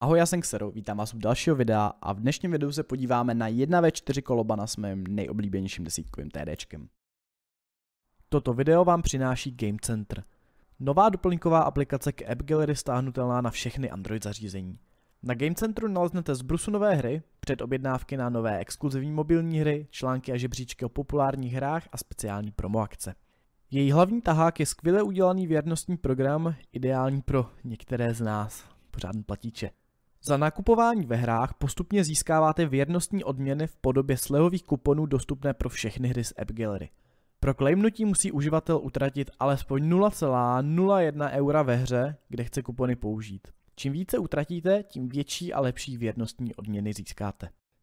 Ahoj, já jsem Xero, vítám vás u dalšího videa a v dnešním videu se podíváme na 1v4 kolobana s mým nejoblíbenějším desítkovým TDčkem. Toto video vám přináší Game Center. Nová doplňková aplikace k App Gallery stáhnutelná na všechny Android zařízení. Na Game Centru naleznete zbrusu nové hry, předobjednávky na nové exkluzivní mobilní hry, články a žebříčky o populárních hrách a speciální promo akce. Její hlavní tahák je skvěle udělaný věrnostní program, ideální pro některé z nás, pořádný platíče. Za nakupování ve hrách postupně získáváte věrnostní odměny v podobě slevových kuponů dostupné pro všechny hry z App Gallery. Pro klejmnutí musí uživatel utratit alespoň 0,01 eura ve hře, kde chce kupony použít. Čím více utratíte, tím větší a lepší věrnostní odměny získáte.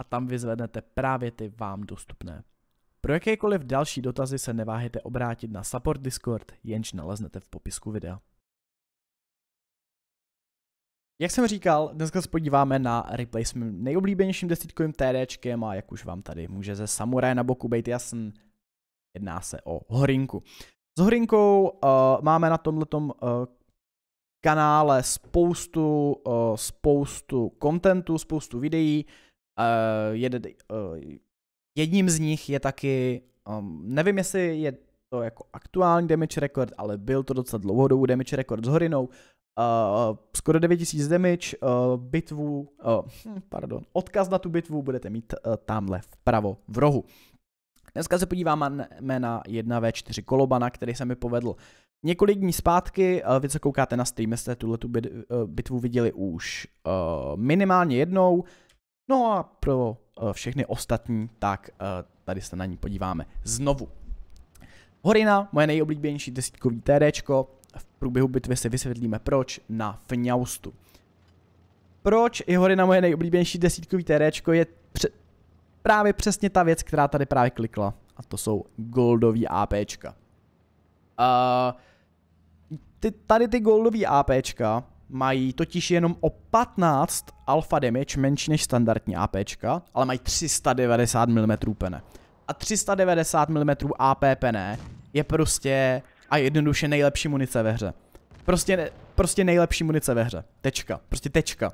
a tam vyzvednete právě ty vám dostupné. Pro jakékoliv další dotazy se neváhejte obrátit na support Discord, jenž naleznete v popisku videa. Jak jsem říkal, dneska se podíváme na replay s mým nejoblíbenějším desítkovým TDčkem a jak už vám tady může ze samuraje na boku být jasný, jedná se o Horinku. S Horinkou uh, máme na tomhletom uh, kanále spoustu, uh, spoustu kontentu, spoustu videí, Uh, eh, jed, uh, eh, jedním z nich je taky, um, nevím jestli je to jako aktuální damage record, ale byl to docela dlouhodobý damage record s Horinou. Uh, skoro 9000 damage, uh, bitvu, uh, pardon, odkaz na tu bitvu budete mít uh, tamhle vpravo v rohu. Dneska se podíváme na 1v4 kolobana, který se mi povedl několik dní zpátky. Vy, co koukáte na stream, jste tuhle bitvu viděli už minimálně jednou. No a pro eh, všechny ostatní, tak eh, tady se na ní podíváme znovu. Horina, moje nejoblíbenější desítkový TD, v průběhu bitvy si vysvětlíme proč na Fňaustu. Proč je Horina moje nejoblíbenější desítkový TD, je pře právě přesně ta věc, která tady právě klikla. A to jsou goldový APčka. Uh, eh, ty, tady ty goldový APčka mají totiž jenom o 15 alfa damage menší než standardní AP, ale mají 390 mm pene. A 390 mm AP pene je prostě a jednoduše nejlepší munice ve hře. Prostě, prostě nejlepší munice ve hře. Tečka. Prostě tečka.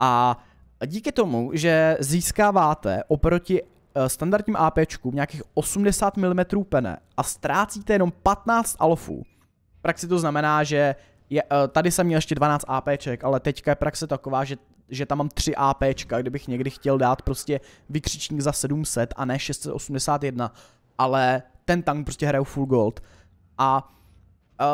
A díky tomu, že získáváte oproti eh, standardním AP nějakých 80 mm pene a ztrácíte jenom 15 alfů, v praxi to znamená, že je, eh, tady jsem měl ještě 12 APček, ale teďka je praxe taková, že, že tam mám 3 APčka, kdybych někdy chtěl dát prostě vykřičník za 700 a ne 681, ale ten tank prostě hraju full gold. A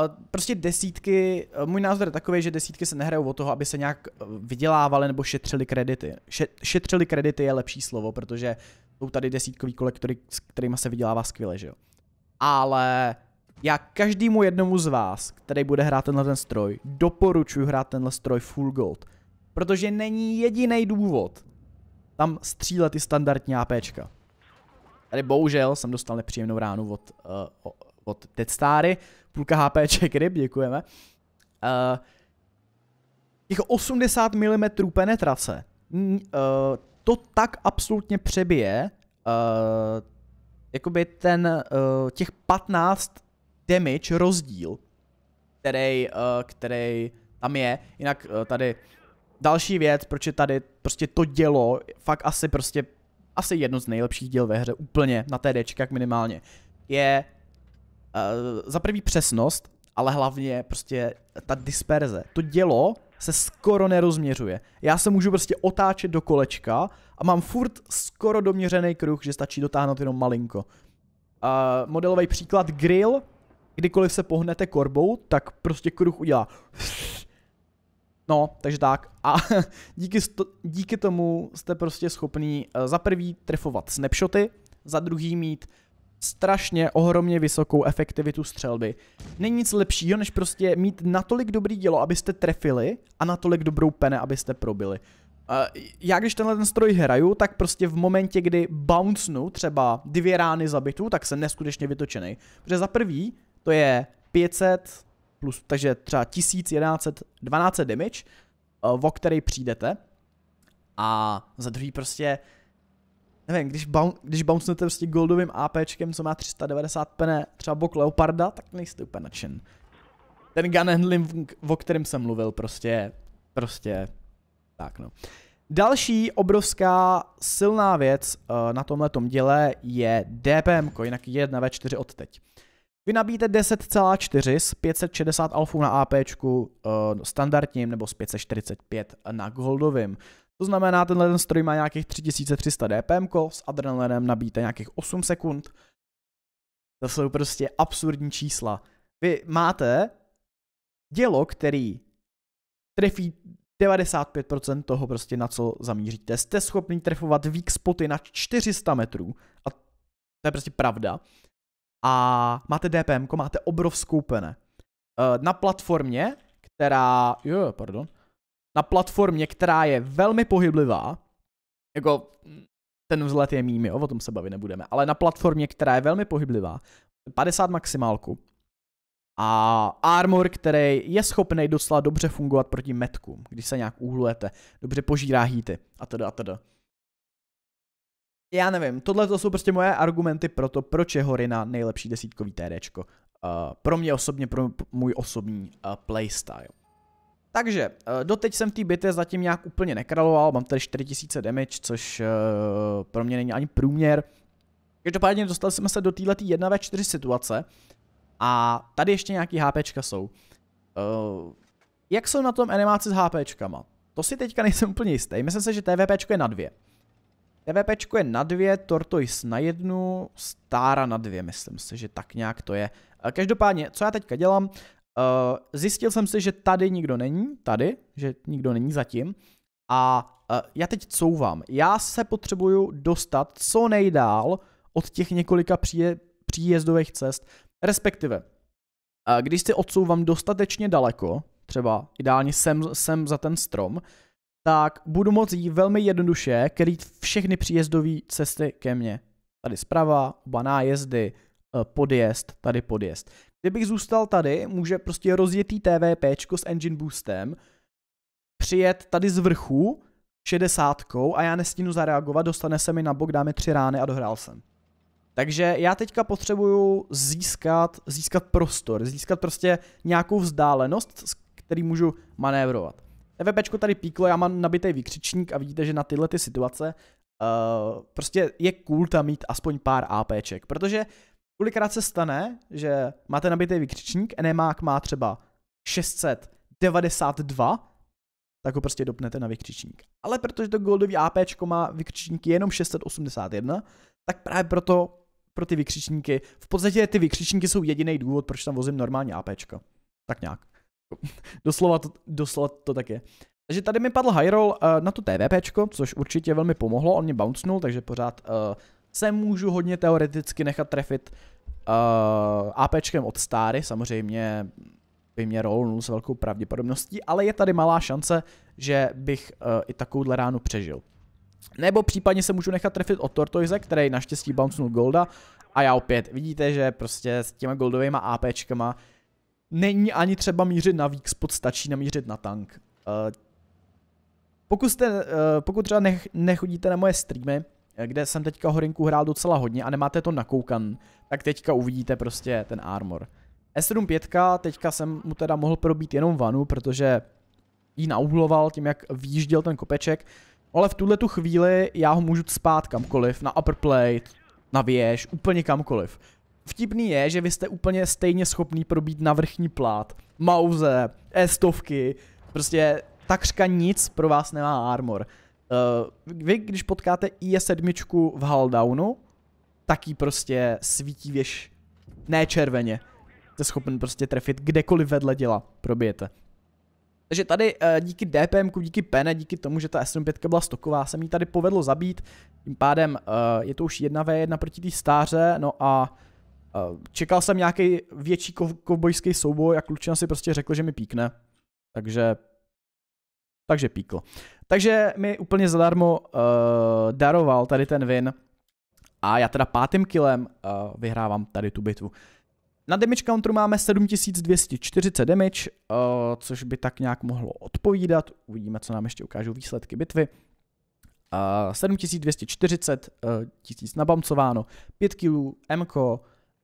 Uh, prostě desítky, eh, můj názor je takový, že desítky se nehrajou o toho, aby se nějak vydělávaly nebo šetřili kredity. Še, šetřili kredity je lepší slovo, protože jsou tady desítkový kolektory, s kterými se vydělává skvěle, že jo. Ale já každému jednomu z vás, který bude hrát tenhle ten stroj, doporučuji hrát tenhle stroj full gold. Protože není jediný důvod tam střílet ty standardní APčka. Tady bohužel jsem dostal nepříjemnou ránu od, uh, od Stary, Půlka HPček ryb, děkujeme. Uh, těch 80 mm penetrace, uh, to tak absolutně přebije uh, jakoby ten, uh, těch 15 damage rozdíl, který, uh, který tam je. Jinak uh, tady další věc, proč je tady prostě to dělo, fakt asi prostě, asi jedno z nejlepších děl ve hře, úplně na jak minimálně, je uh, za prvý přesnost, ale hlavně prostě ta disperze. To dělo se skoro nerozměřuje. Já se můžu prostě otáčet do kolečka a mám furt skoro doměřený kruh, že stačí dotáhnout jenom malinko. Uh, modelový příklad grill, kdykoliv se pohnete korbou, tak prostě kruh udělá. No, takže tak. A díky, sto, díky tomu jste prostě schopný eh, za prvý trefovat snapshoty, za druhý mít strašně ohromně vysokou efektivitu střelby. Není nic lepšího, než prostě mít natolik dobrý dělo, abyste trefili a natolik dobrou pene, abyste probili. Eh, já když tenhle ten stroj hraju, tak prostě v momentě, kdy bouncnu třeba dvě rány zabitu, tak jsem neskutečně vytočený. Protože za prvý to je 500 plus, takže třeba 1100, 12 damage, eh, o který přijdete. A za druhý prostě, nevím, když, baun, když bouncnete prostě goldovým APčkem, co má 390 pene třeba bok Leoparda, tak nejste úplně nadšen. Ten gun handling, o kterém jsem mluvil, prostě, prostě, tak no. Další obrovská silná věc uh, na tom děle je DPM, jinak 1v4 od teď. Vy nabíjíte 10,4 z 560 alfů na AP eh, standardním nebo z 545 na goldovým. To znamená, tenhle ten stroj má nějakých 3300 dpm, s adrenalinem nabíjíte nějakých 8 sekund. To jsou prostě absurdní čísla. Vy máte dělo, který trefí 95% toho prostě na co zamíříte. Jste schopni trefovat weak spoty na 400 metrů a to je prostě pravda a máte DPM, máte obrovskou pene. Eh, na platformě, která, jo, pardon, na platformě, která je velmi pohyblivá, jako ten vzlet je mými, o tom se bavit nebudeme, ale na platformě, která je velmi pohyblivá, 50 maximálku a armor, který je schopný docela dobře fungovat proti metkům, když se nějak uhlujete, dobře požírá hýty. a teda a teda já nevím, tohle to jsou prostě moje argumenty pro to, proč je Horina nejlepší desítkový TDčko. Uh, eh, pro mě osobně, pro můj osobní uh, playstyle. Takže, uh, doteď jsem v té bitvě zatím nějak úplně nekraloval, mám tady 4000 damage, což uh, pro mě není ani průměr. Každopádně dostali jsme se do této 1 v 4 situace a tady ještě nějaký HPčka jsou. Uh, jak jsou na tom animáci s HPčkama? To si teďka nejsem úplně jistý, myslím se, že TVPčko je na dvě. TVPčko je na dvě, Tortoise na jednu, Stára na dvě, myslím si, že tak nějak to je. Eh, každopádně, co já teďka dělám, eh, zjistil jsem si, že tady nikdo není, tady, že nikdo není zatím. A eh, já teď couvám. Já se potřebuju dostat co nejdál od těch několika příje, příjezdových cest, respektive, když si odsouvám dostatečně daleko, třeba ideálně sem, sem za ten strom, tak budu moct jí velmi jednoduše kryt všechny příjezdové cesty ke mně. Tady zprava, oba nájezdy, eh, podjezd, tady podjezd. Kdybych zůstal tady, může prostě rozjetý TVP s engine boostem přijet tady z vrchu 60 a já nestínu zareagovat, dostane se mi na bok, dáme tři rány a dohrál jsem. Takže já teďka potřebuju získat, získat prostor, získat prostě nějakou vzdálenost, s který můžu manévrovat. EVP tady píklo, já mám nabitý výkřičník a vidíte, že na tyhle ty situace uh, prostě je cool tam mít aspoň pár APček, protože kolikrát se stane, že máte nabitý výkřičník, enemák má třeba 692, tak ho prostě dopnete na vykřičník. Ale protože to goldový APčko má vykřičníky jenom 681, tak právě proto pro ty vykřičníky, v podstatě ty vykřičníky jsou jediný důvod, proč tam vozím normálně APčko. Tak nějak. Jako, doslova, to, doslova to tak je. Takže tady mi padl high roll uh, na to TVPčko, což určitě velmi pomohlo, on mě bouncnul, takže pořád uh, se můžu hodně teoreticky nechat trefit uh, eh, APčkem od Stary, samozřejmě by mě rollnul s velkou pravděpodobností, ale je tady malá šance, že bych uh, i takovouhle ránu přežil. Nebo případně se můžu nechat trefit od Tortoise, který naštěstí bouncnul Golda a já opět, vidíte, že prostě s těma goldovými APčkama není ani třeba mířit na weak spot, stačí namířit na tank. Eh, pokud, jste, eh, pokud třeba nechodíte na moje streamy, eh, kde jsem teďka horinku hrál docela hodně a nemáte to nakoukan, tak teďka uvidíte prostě ten armor. S75 teďka jsem mu teda mohl probít jenom vanu, protože ji nauhloval tím, jak výjížděl ten kopeček, ale v tuhle tu chvíli já ho můžu spát kamkoliv, na upper plate, na věž, úplně kamkoliv. Vtipný je, že vy jste úplně stejně schopný probít na vrchní plát. Mauze, estovky, prostě takřka nic pro vás nemá armor. Uh, vy, když potkáte IE7 v Haldownu, tak ji prostě svítí věž ne červeně. Jste schopen prostě trefit kdekoliv vedle děla, probijete. Takže tady eh, díky DPM, díky pene, díky tomu, že ta S5 byla stoková, se mi tady povedlo zabít. Tím pádem eh, je to už 1v1 proti té stáře, no a Čekal jsem nějaký větší kovbojský souboj a klučina si prostě řekl, že mi píkne. Takže takže píkl. Takže mi úplně zadarmo uh, daroval tady ten win a já teda pátým kilem uh, vyhrávám tady tu bitvu. Na damage counteru máme 7240 damage, uh, což by tak nějak mohlo odpovídat. Uvidíme, co nám ještě ukážou výsledky bitvy. Uh, 7240, uh, 1000 nabamcováno, 5 kilů, MK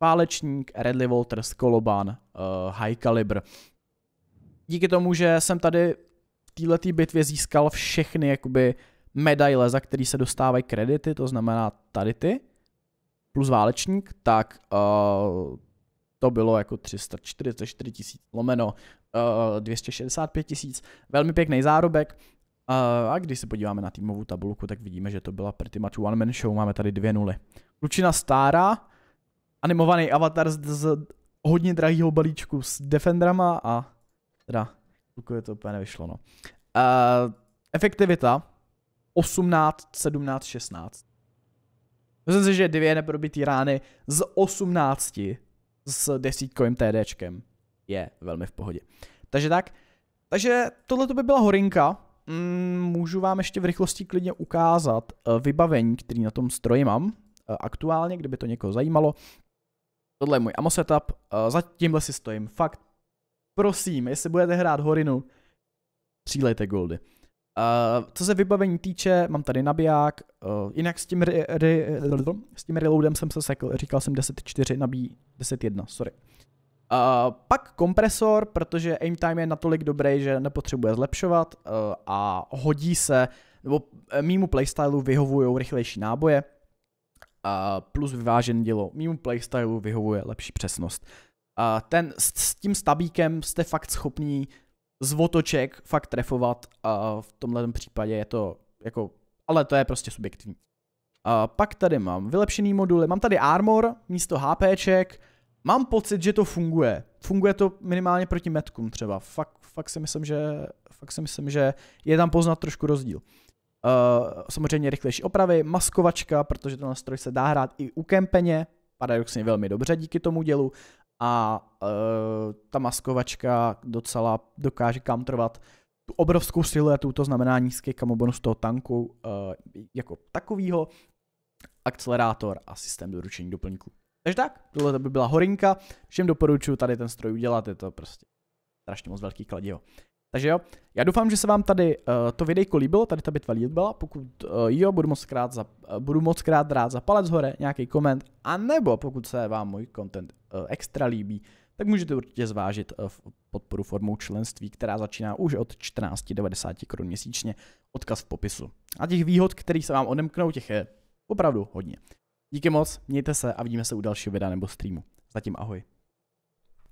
válečník, Redley Walters, Koloban, uh, eh, High Caliber. Díky tomu, že jsem tady v této bitvě získal všechny jakoby medaile, za který se dostávají kredity, to znamená tady ty, plus válečník, tak uh, to bylo jako 344 tisíc lomeno uh, eh, 265 tisíc. Velmi pěkný zárobek. Uh, a když se podíváme na týmovou tabulku, tak vidíme, že to byla pretty much one man show. Máme tady dvě nuly. Klučina Stára, animovaný avatar z, z hodně drahého balíčku s Defendrama a teda je to úplně nevyšlo, no. Uh, efektivita 18, 17, 16. Myslím si, že dvě neprobitý rány z 18 s desítkovým TDčkem je velmi v pohodě. Takže tak, takže tohle by byla horinka. Mm, můžu vám ještě v rychlosti klidně ukázat eh, vybavení, který na tom stroji mám eh, aktuálně, kdyby to někoho zajímalo. Tohle je můj ammo setup, uh, za tímhle si stojím, fakt. Prosím, jestli budete hrát horinu, střílejte goldy. Uh, co se vybavení týče, mám tady nabiják, uh, jinak s tím, re, re, s tím reloadem jsem se sekl, říkal jsem 10.4, nabíjí 10.1, sorry. Uh, pak kompresor, protože aim time je natolik dobrý, že nepotřebuje zlepšovat uh, a hodí se, nebo mýmu playstylu vyhovují rychlejší náboje a plus vyvážené dělo. Mimo playstylu vyhovuje lepší přesnost. A ten s, s tím stabíkem jste fakt schopný z otoček fakt trefovat a v tomhle případě je to jako, ale to je prostě subjektivní. A pak tady mám vylepšený moduly, mám tady armor místo HPček, mám pocit, že to funguje. Funguje to minimálně proti metkům třeba. Fakt, fakt, si myslím, že, fakt si myslím, že je tam poznat trošku rozdíl. Uh, samozřejmě rychlejší opravy, maskovačka, protože ten stroj se dá hrát i u kempeně, paradoxně velmi dobře díky tomu dělu a uh, ta maskovačka docela dokáže counterovat tu obrovskou siluetu, to znamená nízký kamobonus toho tanku uh, jako takovýho, akcelerátor a systém doručení doplňků. Takže tak, tohle by byla horinka, všem doporučuji tady ten stroj udělat, je to prostě strašně moc velký kladivo. Takže jo, já doufám, že se vám tady uh, to videjko líbilo, tady ta bitva líbila, pokud uh, jo, budu moc, krát za, uh, budu moc krát rád za palec hore, nějaký koment, a nebo pokud se vám můj content uh, extra líbí, tak můžete určitě zvážit uh, podporu formou členství, která začíná už od 14,90 korun měsíčně, odkaz v popisu. A těch výhod, které se vám odemknou, těch je opravdu hodně. Díky moc, mějte se a vidíme se u dalšího videa nebo streamu. Zatím ahoj.